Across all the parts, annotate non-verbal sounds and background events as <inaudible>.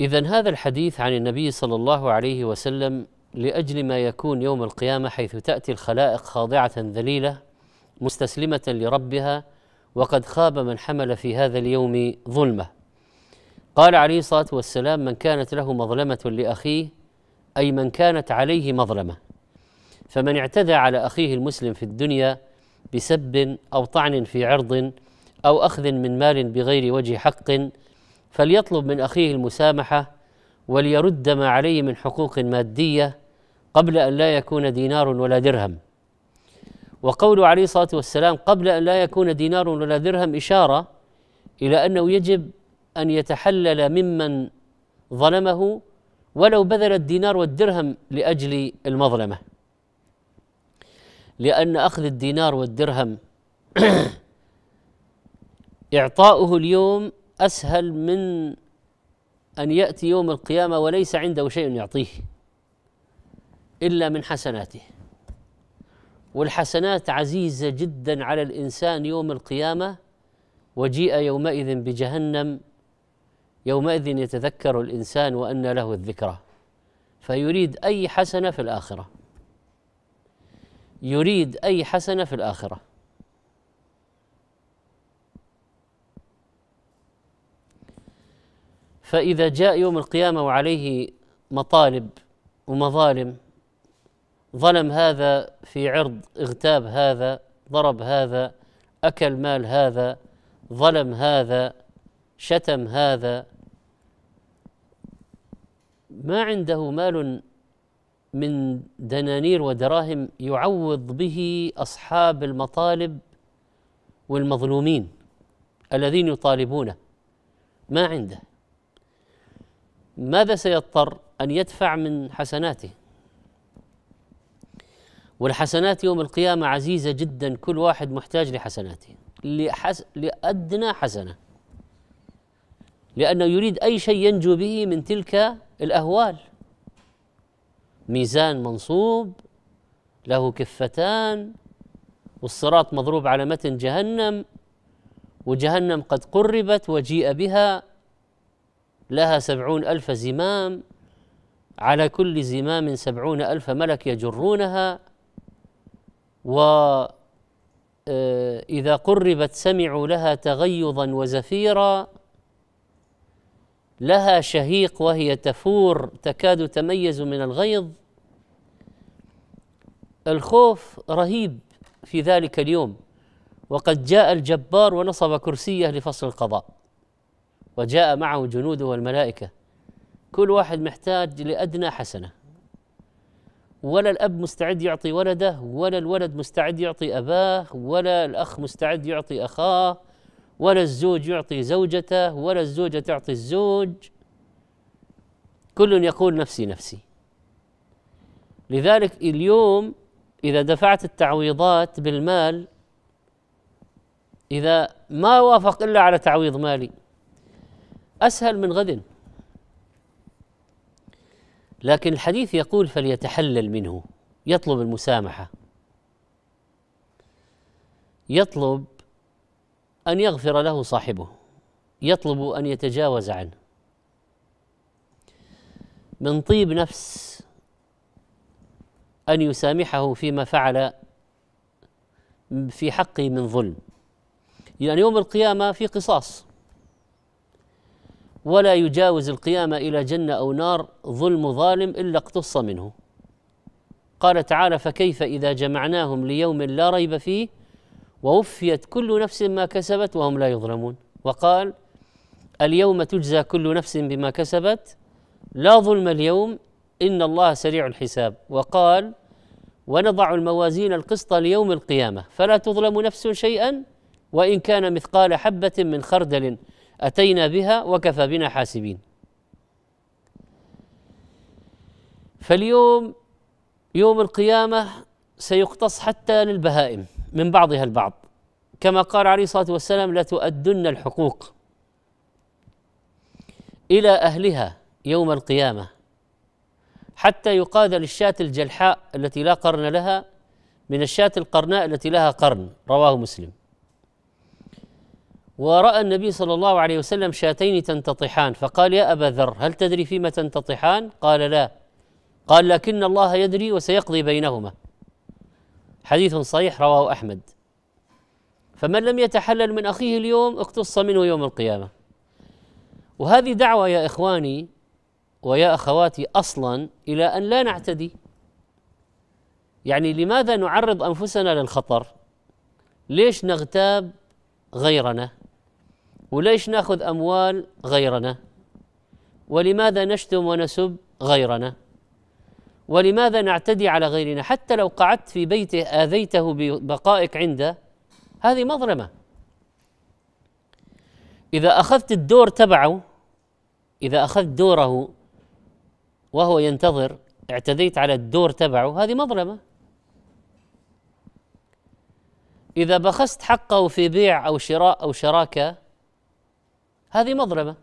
إذا هذا الحديث عن النبي صلى الله عليه وسلم لأجل ما يكون يوم القيامة حيث تأتي الخلائق خاضعة ذليلة مستسلمة لربها وقد خاب من حمل في هذا اليوم ظلمه. قال عليه الصلاة والسلام: من كانت له مظلمة لأخيه أي من كانت عليه مظلمة. فمن اعتدى على أخيه المسلم في الدنيا بسب أو طعن في عرض أو أخذ من مال بغير وجه حق فليطلب من اخيه المسامحه وليرد ما عليه من حقوق ماديه قبل ان لا يكون دينار ولا درهم وقول عليه الصلاه والسلام قبل ان لا يكون دينار ولا درهم اشاره الى انه يجب ان يتحلل ممن ظلمه ولو بذل الدينار والدرهم لاجل المظلمه لان اخذ الدينار والدرهم <clears throat> اعطاؤه اليوم اسهل من ان ياتي يوم القيامه وليس عنده شيء يعطيه الا من حسناته والحسنات عزيزه جدا على الانسان يوم القيامه وجيء يومئذ بجهنم يومئذ يتذكر الانسان وان له الذكرى فيريد اي حسنه في الاخره يريد اي حسنه في الاخره فإذا جاء يوم القيامة وعليه مطالب ومظالم ظلم هذا في عرض اغتاب هذا ضرب هذا أكل مال هذا ظلم هذا شتم هذا ما عنده مال من دنانير ودراهم يعوض به اصحاب المطالب والمظلومين الذين يطالبونه ما عنده ماذا سيضطر أن يدفع من حسناته والحسنات يوم القيامة عزيزة جدا كل واحد محتاج لحسناته لحس... لأدنى حسنة لأنه يريد أي شيء ينجو به من تلك الأهوال ميزان منصوب له كفتان والصراط مضروب على متن جهنم وجهنم قد قربت وجيء بها لها سبعون ألف زمام على كل زمام سبعون ألف ملك يجرونها وإذا آه، قربت سمعوا لها تغيظا وزفيرا لها شهيق وهي تفور تكاد تميز من الغيظ الخوف رهيب في ذلك اليوم وقد جاء الجبار ونصب كرسيه لفصل القضاء وجاء معه جنوده والملائكة كل واحد محتاج لأدنى حسنة ولا الأب مستعد يعطي ولده ولا الولد مستعد يعطي أباه ولا الأخ مستعد يعطي أخاه ولا الزوج يعطي زوجته ولا الزوجة تعطي الزوج كل يقول نفسي نفسي لذلك اليوم إذا دفعت التعويضات بالمال إذا ما وافق إلا على تعويض مالي أسهل من غد لكن الحديث يقول فليتحلل منه يطلب المسامحة يطلب أن يغفر له صاحبه يطلب أن يتجاوز عنه من طيب نفس أن يسامحه فيما فعل في حقه من ظلم لأن يعني يوم القيامة في قصاص ولا يجاوز القيامة إلى جنة أو نار ظلم ظالم إلا اقتص منه قال تعالى فكيف إذا جمعناهم ليوم لا ريب فيه ووفيت كل نفس ما كسبت وهم لا يظلمون وقال اليوم تجزى كل نفس بما كسبت لا ظلم اليوم إن الله سريع الحساب وقال ونضع الموازين القسط ليوم القيامة فلا تظلم نفس شيئا وإن كان مثقال حبة من خردل أتينا بها وكفى بنا حاسبين فاليوم يوم القيامة سيقتص حتى للبهائم من بعضها البعض كما قال عليه الصلاة والسلام لتؤدن الحقوق إلى أهلها يوم القيامة حتى يقاد للشاة الجلحاء التي لا قرن لها من الشاة القرناء التي لها قرن رواه مسلم ورأى النبي صلى الله عليه وسلم شاتين تنتطحان فقال يا أبا ذر هل تدري فيما تنتطحان؟ قال لا قال لكن الله يدري وسيقضي بينهما حديث صحيح رواه أحمد فمن لم يتحلل من أخيه اليوم اقتص منه يوم القيامة وهذه دعوة يا إخواني ويا أخواتي أصلا إلى أن لا نعتدي يعني لماذا نعرض أنفسنا للخطر ليش نغتاب غيرنا وليش ناخذ اموال غيرنا ولماذا نشتم ونسب غيرنا ولماذا نعتدي على غيرنا حتى لو قعدت في بيته اذيته ببقائك عنده هذه مظلمه اذا اخذت الدور تبعه اذا اخذت دوره وهو ينتظر اعتديت على الدور تبعه هذه مظلمه اذا بخست حقه في بيع او شراء او شراكه هذه مضربة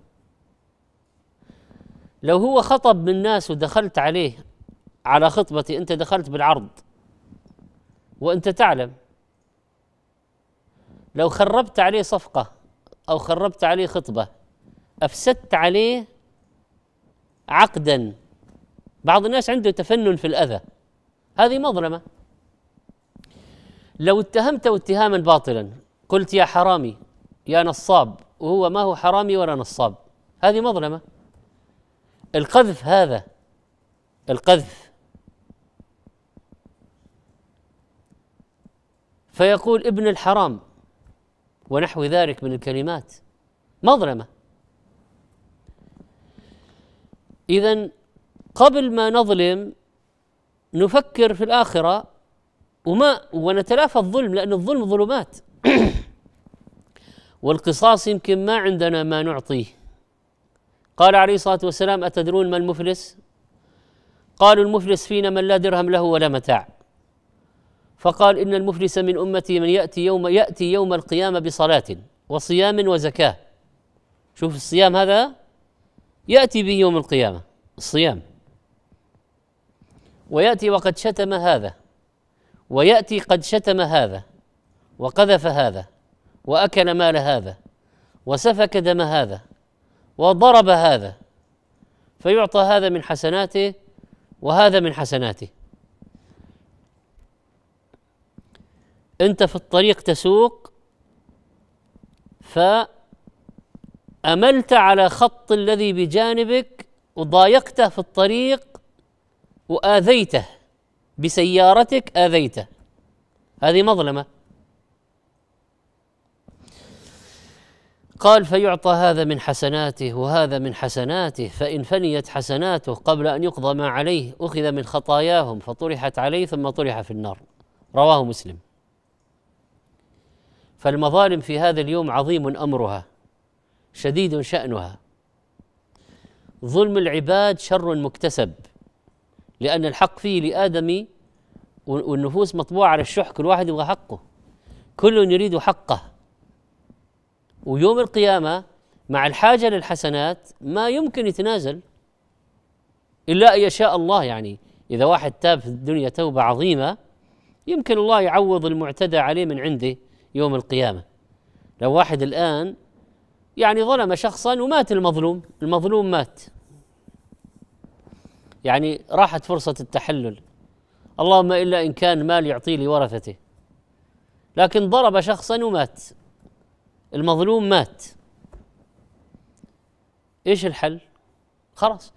لو هو خطب من الناس ودخلت عليه على خطبتي أنت دخلت بالعرض وأنت تعلم لو خربت عليه صفقة أو خربت عليه خطبة أفسدت عليه عقدا بعض الناس عنده تفنن في الأذى هذه مظلمة لو اتهمته اتهاما باطلا قلت يا حرامي يا نصاب وهو ما هو حرامي ولا نصاب هذه مظلمة القذف هذا القذف فيقول ابن الحرام ونحو ذلك من الكلمات مظلمة إذا قبل ما نظلم نفكر في الآخرة وما ونتلافى الظلم لأن الظلم ظلمات <clears throat> والقصاص يمكن ما عندنا ما نعطيه قال عليه الصلاه والسلام اتدرون ما المفلس؟ قالوا المفلس فينا من لا درهم له ولا متاع فقال ان المفلس من امتي من ياتي يوم ياتي يوم القيامه بصلاه وصيام وزكاه شوف الصيام هذا ياتي به يوم القيامه الصيام وياتي وقد شتم هذا وياتي قد شتم هذا وقذف هذا واكل مال هذا وسفك دم هذا وضرب هذا فيعطى هذا من حسناته وهذا من حسناته انت في الطريق تسوق فاملت على خط الذي بجانبك وضايقته في الطريق واذيته بسيارتك اذيته هذه مظلمه قال فيعطى هذا من حسناته وهذا من حسناته فإن فنيت حسناته قبل أن يقضى ما عليه أخذ من خطاياهم فطرحت عليه ثم طرح في النار رواه مسلم فالمظالم في هذا اليوم عظيم أمرها شديد شأنها ظلم العباد شر مكتسب لأن الحق فيه لآدم والنفوس مطبوعة على الشح كل واحد يبغى حقه كل يريد حقه ويوم القيامه مع الحاجه للحسنات ما يمكن يتنازل الا ان يشاء الله يعني اذا واحد تاب في الدنيا توبه عظيمه يمكن الله يعوض المعتدى عليه من عنده يوم القيامه لو واحد الان يعني ظلم شخصا ومات المظلوم المظلوم مات يعني راحت فرصة التحلل اللهم إلا إن كان مال يعطيه لورثته لكن ضرب شخصا ومات المظلوم مات ايش الحل؟ خلاص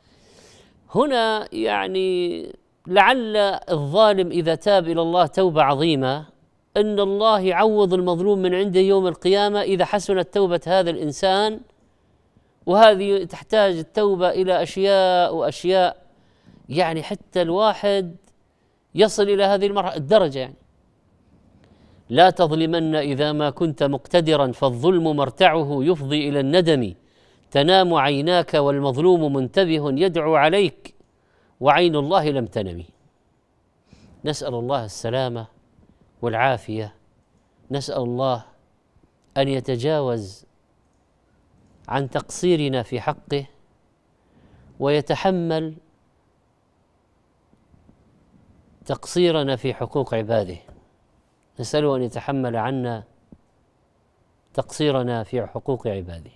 هنا يعني لعل الظالم اذا تاب الى الله توبه عظيمه ان الله يعوض المظلوم من عنده يوم القيامه اذا حسنت توبه هذا الانسان وهذه تحتاج التوبه الى اشياء واشياء يعني حتى الواحد يصل الى هذه المرحله الدرجه يعني لا تظلمن اذا ما كنت مقتدرا فالظلم مرتعه يفضي الى الندم تنام عيناك والمظلوم منتبه يدعو عليك وعين الله لم تنم نسال الله السلامه والعافيه نسال الله ان يتجاوز عن تقصيرنا في حقه ويتحمل تقصيرنا في حقوق عباده نسأله أن يتحمل عنا تقصيرنا في حقوق عباده